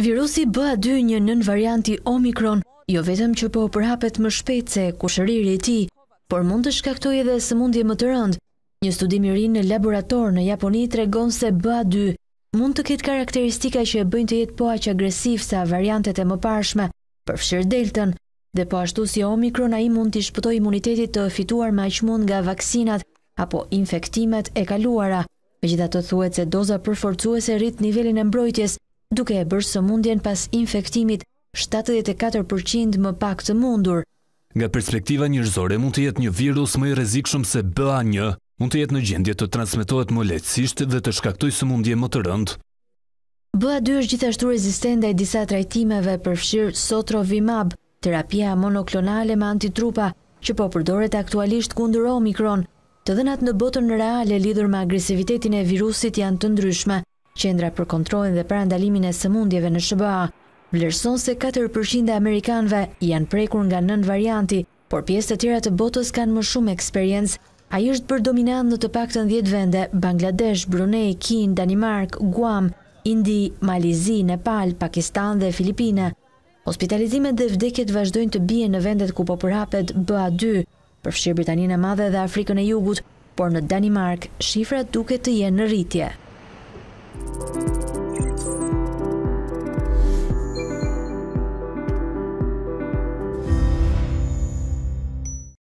Virusi B.A.2, dy një nën varianti Omikron, jo vetëm që po përhapet më shpejt se kushëriri ti, por mund të shkaktoj edhe së mundje më të rëndë. Një studim i rinë në laborator në Japoni të regon se B.A.2 mund të ketë karakteristika që e bëjnë të jetë po aqë agresiv sa variantet e më pashme, përfshirë deltën, dhe po ashtu si Omikron a i mund të ishpëtoj imunitetit të fituar me aqë mund nga vaksinat apo infektimet e kaluara, me gjitha të thuet se doza përforcuese rrit nivelin e mbrojtjes, duke e bërë së mundjen pas infektimit 74% më pak të mundur. Nga perspektiva njërzore, mund të jetë një virus më i shumë se BA1, mund të jetë në gjendje të transmitohet më lecësisht dhe të shkaktoj së mundje më të rëndë. BA2 është gjithashtu rezistenda i disa trajtimeve përfshirë Sotrovimab, terapia monoklonale me antitrupa, që po përdoret aktualisht kundër Omikron, të dhenat në botën në reale lidhur me agresivitetin e virusit janë të ndryshme, qendra për kontrojnë dhe për andalimin e sëmundjeve në SBA, Vlerëson se 4% e Amerikanve janë prekur nga nën varianti, por pjesë të tjera të botës kanë më shumë eksperiencë. A është për dominant në të pak të ndjetë vende, Bangladesh, Brunei, Kin, Danimark, Guam, Indi, Malizi, Nepal, Pakistan dhe Filipina. Hospitalizimet dhe vdekjet vazhdojnë të bje në vendet ku po përhapet BA2, përfshirë Britaninë e Madhe dhe Afrikën e Jugut, por në Danimark, shifrat duke të jenë në rritje.